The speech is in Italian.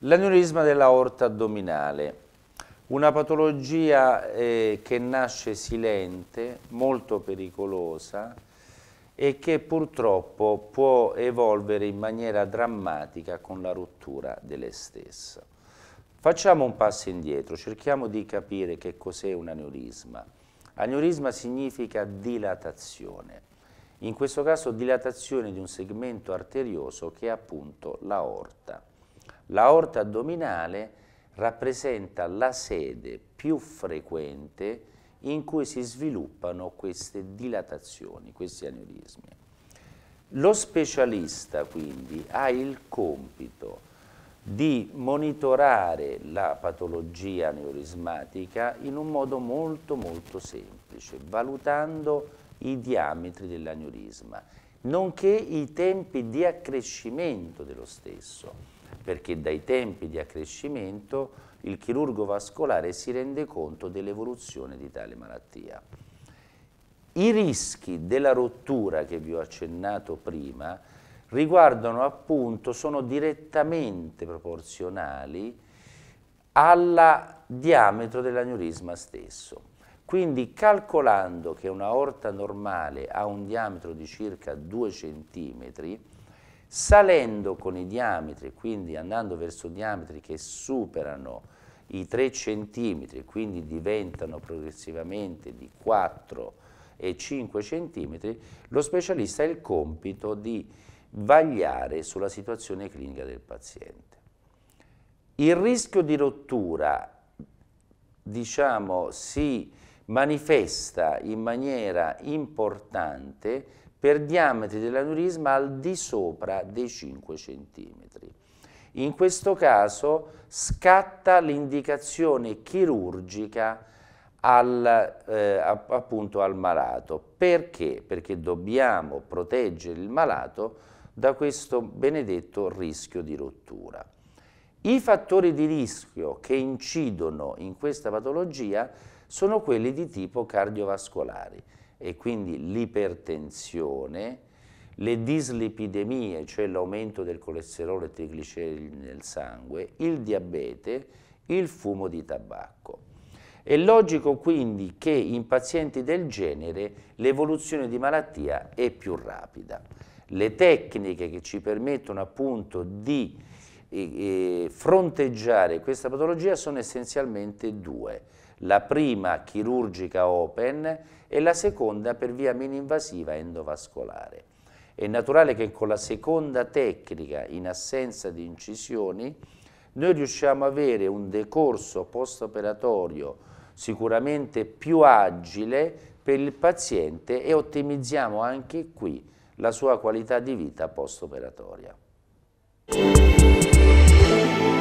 L'aneurisma dell'aorta addominale, una patologia eh, che nasce silente, molto pericolosa e che purtroppo può evolvere in maniera drammatica con la rottura delle stesse. Facciamo un passo indietro, cerchiamo di capire che cos'è un aneurisma. Aneurisma significa dilatazione, in questo caso dilatazione di un segmento arterioso che è appunto l'aorta. La L'aorta addominale rappresenta la sede più frequente in cui si sviluppano queste dilatazioni, questi aneurismi. Lo specialista quindi ha il compito di monitorare la patologia aneurismatica in un modo molto molto semplice, valutando i diametri dell'aneurisma, nonché i tempi di accrescimento dello stesso perché dai tempi di accrescimento il chirurgo vascolare si rende conto dell'evoluzione di tale malattia. I rischi della rottura che vi ho accennato prima riguardano appunto, sono direttamente proporzionali al diametro dell'aneurisma stesso. Quindi calcolando che una orta normale ha un diametro di circa 2 cm, salendo con i diametri, quindi andando verso diametri che superano i 3 cm, quindi diventano progressivamente di 4 e 5 cm, lo specialista ha il compito di vagliare sulla situazione clinica del paziente. Il rischio di rottura diciamo, si manifesta in maniera importante per diametri dell'aneurisma al di sopra dei 5 cm. In questo caso scatta l'indicazione chirurgica al, eh, appunto al malato. Perché? Perché dobbiamo proteggere il malato da questo benedetto rischio di rottura. I fattori di rischio che incidono in questa patologia sono quelli di tipo cardiovascolare e quindi l'ipertensione, le dislipidemie, cioè l'aumento del colesterolo e trigliceridi nel sangue, il diabete, il fumo di tabacco. È logico quindi che in pazienti del genere l'evoluzione di malattia è più rapida. Le tecniche che ci permettono appunto di eh, eh fronteggiare questa patologia sono essenzialmente due la prima chirurgica open e la seconda per via mini-invasiva endovascolare. È naturale che con la seconda tecnica, in assenza di incisioni, noi riusciamo ad avere un decorso post-operatorio sicuramente più agile per il paziente e ottimizziamo anche qui la sua qualità di vita post-operatoria.